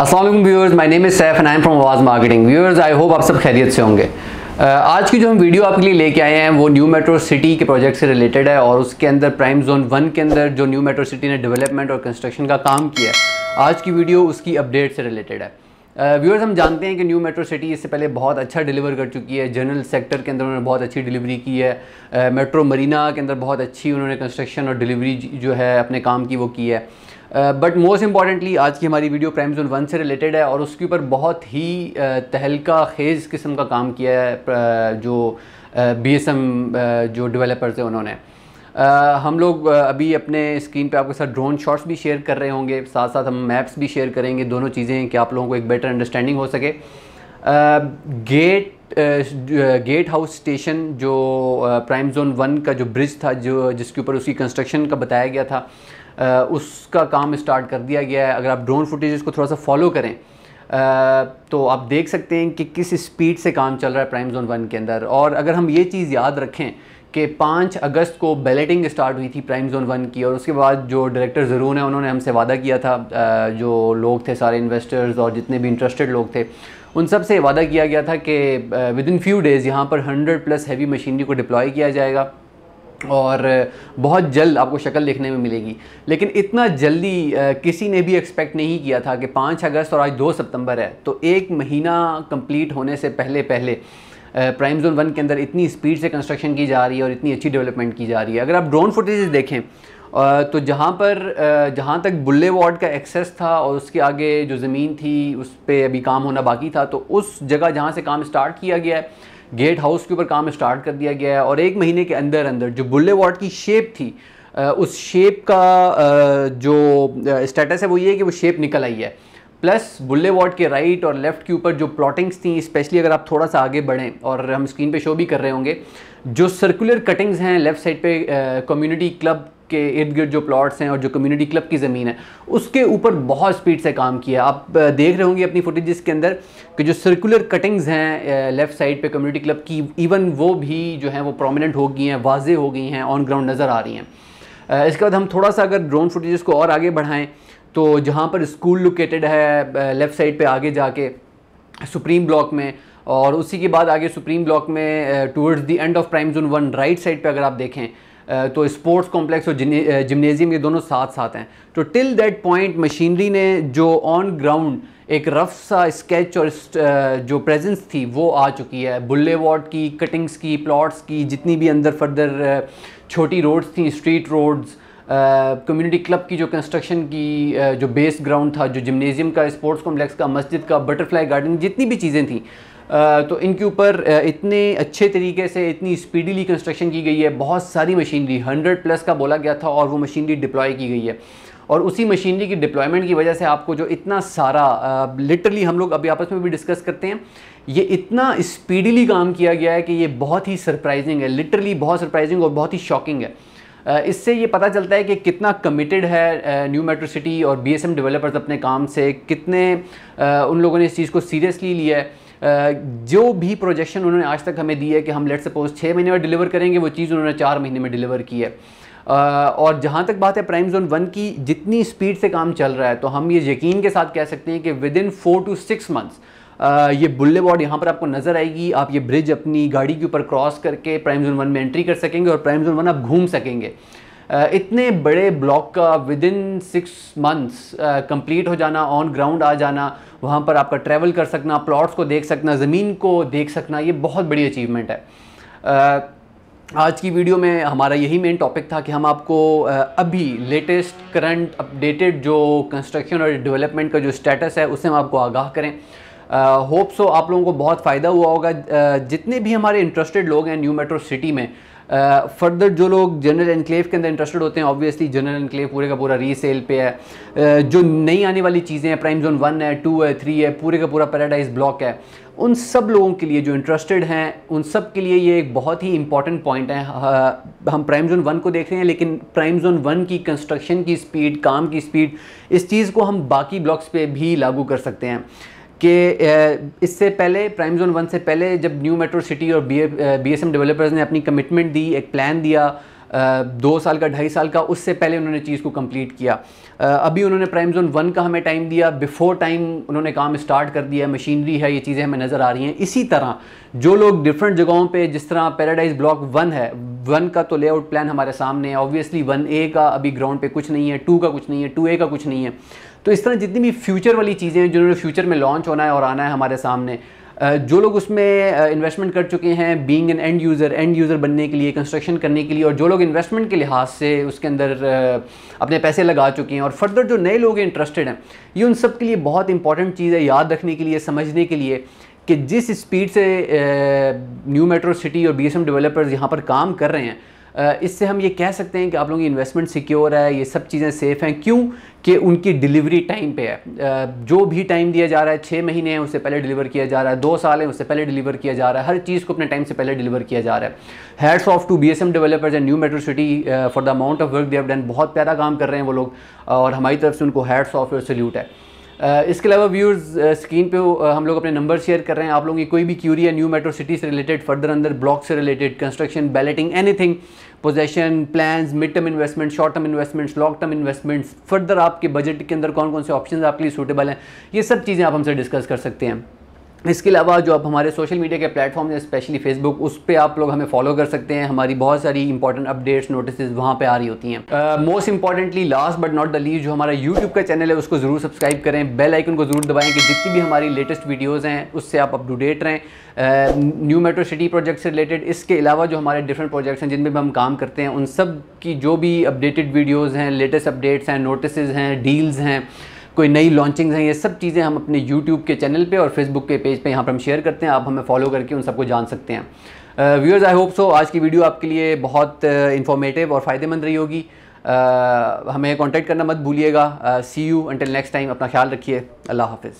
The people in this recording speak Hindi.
Aslam viewers my name is Saif and I am from Awaaz marketing viewers I hope आप सब खैरियत से होंगे uh, आज की जो हम वीडियो आपके लिए लेके आए हैं वो न्यू मेट्रो सिटी के प्रोजेक्ट से रिलेटेड है और उसके अंदर प्राइम जोन वन के अंदर जो न्यू मेट्रो सिटी ने डेवलपमेंट और कंस्ट्रक्शन का काम किया है आज की वीडियो उसकी अपडेट से रिलेटेड है व्यूअर्स uh, हम जानते हैं कि न्यू मेट्रो सिटी इससे पहले बहुत अच्छा डिलीवर कर चुकी है जनरल सेक्टर के अंदर उन्होंने बहुत अच्छी डिलीवरी की है मेट्रो uh, मरीना के अंदर बहुत अच्छी उन्होंने कंस्ट्रक्शन और डिलीवरी जो है अपने काम की वो की है बट मोस्ट इंपॉर्टेंटली आज की हमारी वीडियो प्राइम जोन वन से रिलेटेड है और उसके ऊपर बहुत ही uh, तहलका खेज़ किस्म का काम किया है uh, जो बी एस एम जो डिवेलपर्स हैं उन्होंने uh, हम लोग अभी अपने स्क्रीन पे आपके साथ ड्रोन शॉट्स भी शेयर कर रहे होंगे साथ साथ हम मैप्स भी शेयर करेंगे दोनों चीज़ें कि आप लोगों को एक बेटर अंडरस्टैंडिंग हो सके गेट गेट हाउस स्टेशन जो प्राइम जोन वन का जो ब्रिज था जो जिसके ऊपर उसकी कंस्ट्रक्शन का बताया गया था आ, उसका काम स्टार्ट कर दिया गया है अगर आप ड्रोन फुटेज को थोड़ा सा फॉलो करें आ, तो आप देख सकते हैं कि किस स्पीड से काम चल रहा है प्राइम जोन वन के अंदर और अगर हम ये चीज़ याद रखें कि पाँच अगस्त को बैलेटिंग स्टार्ट हुई थी प्राइम जोन वन की और उसके बाद जो डायरेक्टर ज़रून है उन्होंने हमसे वादा किया था जो लोग थे सारे इन्वेस्टर्स और जितने भी इंटरेस्टेड लोग थे उन सब से वादा किया गया था कि विद इन फ्यू डेज़ यहाँ पर हंड्रेड प्लस हैवी मशीनरी को डिप्लॉय किया जाएगा और बहुत जल्द आपको शक्ल देखने में मिलेगी लेकिन इतना जल्दी किसी ने भी एक्सपेक्ट नहीं किया था कि पाँच अगस्त और आज दो सितंबर है तो एक महीना कंप्लीट होने से पहले पहले प्राइम जोन वन के अंदर इतनी स्पीड से कंस्ट्रक्शन की जा रही है और इतनी अच्छी डेवलपमेंट की जा रही है अगर आप ड्रोन फुटेज देखें तो जहाँ पर जहाँ तक बुल्ले वार्ड का एक्सेस था और उसके आगे जो ज़मीन थी उस पर अभी काम होना बाकी था तो उस जगह जहाँ से काम स्टार्ट किया गया है गेट हाउस के ऊपर काम स्टार्ट कर दिया गया है और एक महीने के अंदर अंदर जो बुल्ले वार्ड की शेप थी उस शेप का जो स्टेटस है वो ये है कि वो शेप निकल आई है प्लस बुल्ले वार्ड के राइट और लेफ्ट के ऊपर जो प्लॉटिंग्स थी स्पेशली अगर आप थोड़ा सा आगे बढ़ें और हम स्क्रीन पे शो भी कर रहे होंगे जो सर्कुलर कटिंग्स हैं लेफ्ट साइड पे कम्युनिटी क्लब के इर्द गिर्द जो प्लॉट्स हैं और जो कम्युनिटी क्लब की ज़मीन है उसके ऊपर बहुत स्पीड से काम किया आप देख रहे होंगे अपनी फुटेज के अंदर कि जो सर्कुलर कटिंग्स हैं लेफ़्ट साइड पे कम्युनिटी क्लब की इवन वो भी जो है वो प्रोमिनेंट हो गई हैं वाजे हो गई हैं ऑन ग्राउंड नज़र आ रही हैं इसके बाद हम थोड़ा सा अगर ड्रोन फुटेज को और आगे बढ़ाएँ तो जहाँ पर स्कूल लोकेटेड है लेफ़्ट साइड पर आगे जाके सुप्रीम ब्लॉक में और उसी के बाद आगे सुप्रीम ब्लॉक में towards the end of prime zone one right side पे अगर आप देखें तो स्पोर्ट्स कॉम्प्लेक्स और जिमनेजियम ये दोनों साथ साथ हैं तो टिल दैट पॉइंट मशीनरी ने जो ऑन ग्राउंड एक रफ सा स्केच और जो प्रेजेंस थी वो आ चुकी है बुल्ले वार्ड की कटिंग्स की प्लॉट्स की जितनी भी अंदर फर्दर छोटी रोड्स थी स्ट्रीट रोड्स कम्युनिटी क्लब की जो कंस्ट्रक्शन की जो बेस ग्राउंड था जो जिमनेजियम का स्पोर्ट्स कॉम्प्लेक्स का मस्जिद का बटरफ्लाई गार्डन जितनी भी चीज़ें थी तो इनके ऊपर इतने अच्छे तरीके से इतनी स्पीडीली कंस्ट्रक्शन की गई है बहुत सारी मशीनरी हंड्रेड प्लस का बोला गया था और वो मशीनरी डिप्लॉय की गई है और उसी मशीनरी की डिप्लॉयमेंट की वजह से आपको जो इतना सारा लिटरली हम लोग अभी आपस में भी डिस्कस करते हैं ये इतना स्पीडीली काम किया गया है कि ये बहुत ही सरप्राइजिंग है लिटरली बहुत सरप्राइजिंग और बहुत ही शॉकिंग है इससे ये पता चलता है कि कितना कमिटेड है न्यू मेट्रो सिटी और बी एस एम डेवलपर्स अपने काम से कितने उन लोगों ने इस चीज़ को सीरियसली लिया है जो भी प्रोजेक्शन उन्होंने आज तक हमें दी है कि हम लेट सपोज छः महीने में डिलीवर करेंगे वो चीज़ उन्होंने चार महीने में डिलीवर की है और जहाँ तक बात है प्राइम जोन वन की जितनी स्पीड से काम चल रहा है तो हम ये यकीन के साथ कह सकते हैं कि within four to six months ये बुल्ले बॉर्ड यहाँ पर आपको नज़र आएगी आप ये ब्रिज अपनी गाड़ी के ऊपर क्रॉस करके प्राइम जोन वन में एंट्री कर सकेंगे और प्राइम जोन वन आप घूम सकेंगे Uh, इतने बड़े ब्लॉक का within six months complete हो जाना ऑन ग्राउंड आ जाना वहाँ पर आपका ट्रैवल कर सकना प्लॉट्स को देख सकना ज़मीन को देख सकना ये बहुत बड़ी अचीवमेंट है uh, आज की वीडियो में हमारा यही मेन टॉपिक था कि हम आपको uh, अभी लेटेस्ट करंट अपडेटेड जो कंस्ट्रक्शन और डेवलपमेंट का जो स्टेटस है उससे हम आपको आगाह करें होप सो आप लोगों को बहुत फ़ायदा हुआ होगा जितने भी हमारे इंटरेस्टेड लोग हैं न्यू मेट्रो सिटी में फर्दर uh, जो लोग जनरल एनक्लेव के अंदर इंटरेस्टेड होते हैं ऑब्वियसली जनरल एनक्लेव पूरे का पूरा रीसेल पे है uh, जो नई आने वाली चीज़ें हैं प्राइम जोन वन है टू है थ्री है पूरे का पूरा पैराडाइज ब्लॉक है उन सब लोगों के लिए जो इंटरेस्टेड हैं उन सब के लिए ये एक बहुत ही इंपॉर्टेंट पॉइंट है हम प्राइम जोन वन को देख रहे हैं लेकिन प्राइम जोन वन की कंस्ट्रक्शन की स्पीड काम की स्पीड इस चीज़ को हम बाकी ब्लॉक्स पे भी लागू कर सकते हैं कि इससे पहले प्राइम जोन वन से पहले जब न्यू मेट्रो सिटी और B B S M developers ने अपनी कमिटमेंट दी एक प्लान दिया दो साल का ढाई साल का उससे पहले उन्होंने चीज़ को कंप्लीट किया अभी उन्होंने प्राइम जोन वन का हमें टाइम दिया बिफोर टाइम उन्होंने काम स्टार्ट कर दिया मशीनरी है ये चीज़ें हमें नज़र आ रही हैं इसी तरह जो लोग डिफरेंट जगहों पे जिस तरह पैराडाइज ब्लॉक वन है वन का तो लेआउट प्लान हमारे सामने है ऑब्वियसली वन ए का अभी ग्राउंड पे कुछ नहीं है टू का कुछ नहीं है टू ए का कुछ नहीं है तो इस तरह जितनी भी फ्यूचर वाली चीज़ें हैं जिन्होंने फ्यूचर में लॉन्च होना है और आना है हमारे सामने जो लोग उसमें इन्वेस्टमेंट कर चुके हैं being an end user end user बनने के लिए कंस्ट्रक्शन करने के लिए और जो लोग इन्वेस्टमेंट के लिहाज से उसके अंदर अपने पैसे लगा चुके हैं और फर्दर जो नए लोग इंटरेस्टेड हैं ये उन सब के लिए बहुत इंपॉर्टेंट चीज़ है याद रखने के लिए समझने के लिए कि जिस स्पीड से न्यू मेट्रो सिटी और बीएसएम डेवलपर्स यहाँ पर काम कर रहे हैं इससे हम ये कह सकते हैं कि आप लोगों की इन्वेस्टमेंट सिक्योर है ये सब चीज़ें सेफ़ हैं क्यों कि उनकी डिलीवरी टाइम पे है जो भी टाइम दिया जा रहा है छः महीने हैं उससे पहले डिलीवर किया जा रहा है दो साल है उससे पहले डिलीवर किया जा रहा है हर चीज़ को अपने टाइम से पहले डिलीवर किया जा रहा है heads off to B S M developers and New metro City for the amount of work they have done बहुत प्यारा काम कर रहे हैं वो लोग और हमारी तरफ से उनको हेड्स ऑफ सल्यूट है Uh, इसके अलावा व्यूर्स स्क्रीन uh, पे uh, हम लोग अपने नंबर शेयर कर रहे हैं आप लोगों की कोई भी क्यूरी है न्यू मेट्रो सिटी से रिलेटेड फर्दर अंदर ब्लॉक से related construction balloting anything possession plans mid term investment short term investments long term investments further आपके बजट के अंदर कौन कौन से ऑप्शन आपके लिए सूटेबल हैं ये सब चीज़ें आप हमसे डिस्कस कर सकते हैं इसके अलावा जो आप हमारे सोशल मीडिया के प्लेटफॉर्म हैं स्पेशली फेसबुक उस पर आप लोग हमें फॉलो कर सकते हैं हमारी बहुत सारी इंपॉर्टेंट अपडेट्स नोटिस वहाँ पे आ रही होती हैं most importantly last but not the least जो हमारा यूट्यूब का चैनल है उसको ज़रूर सब्सक्राइब करें बेल आइकन को ज़रूर दबाएं कि जितनी भी हमारी लेटेस्ट वीडियोज़ हैं उससे आप अप टू डेट रहें न्यू मेट्रो सिटी प्रोजेक्ट से रिलेटेड इसके अलावा जो हमारे डिफरेंट प्रोजेक्ट्स हैं जिनमें भी हम काम करते हैं उन सब की जो भी अपडेटेड वीडियोज़ हैं लेटेस्ट अपडेट्स हैं नोटिस हैं डील्स हैं कोई नई लॉन्चिंग्स हैं ये सब चीज़ें हम अपने यूट्यूब के चैनल पे और फेसबुक के पेज पे यहाँ पर हम शेयर करते हैं आप हमें फॉलो करके उन सबको जान सकते हैं व्यूअर्स आई होप सो आज की वीडियो आपके लिए बहुत इन्फॉर्मेटिव uh, और फ़ायदेमंद रही होगी uh, हमें कॉन्टैक्ट करना मत भूलिएगा see you until next time अपना ख्याल रखिए अल्लाह हाफिज़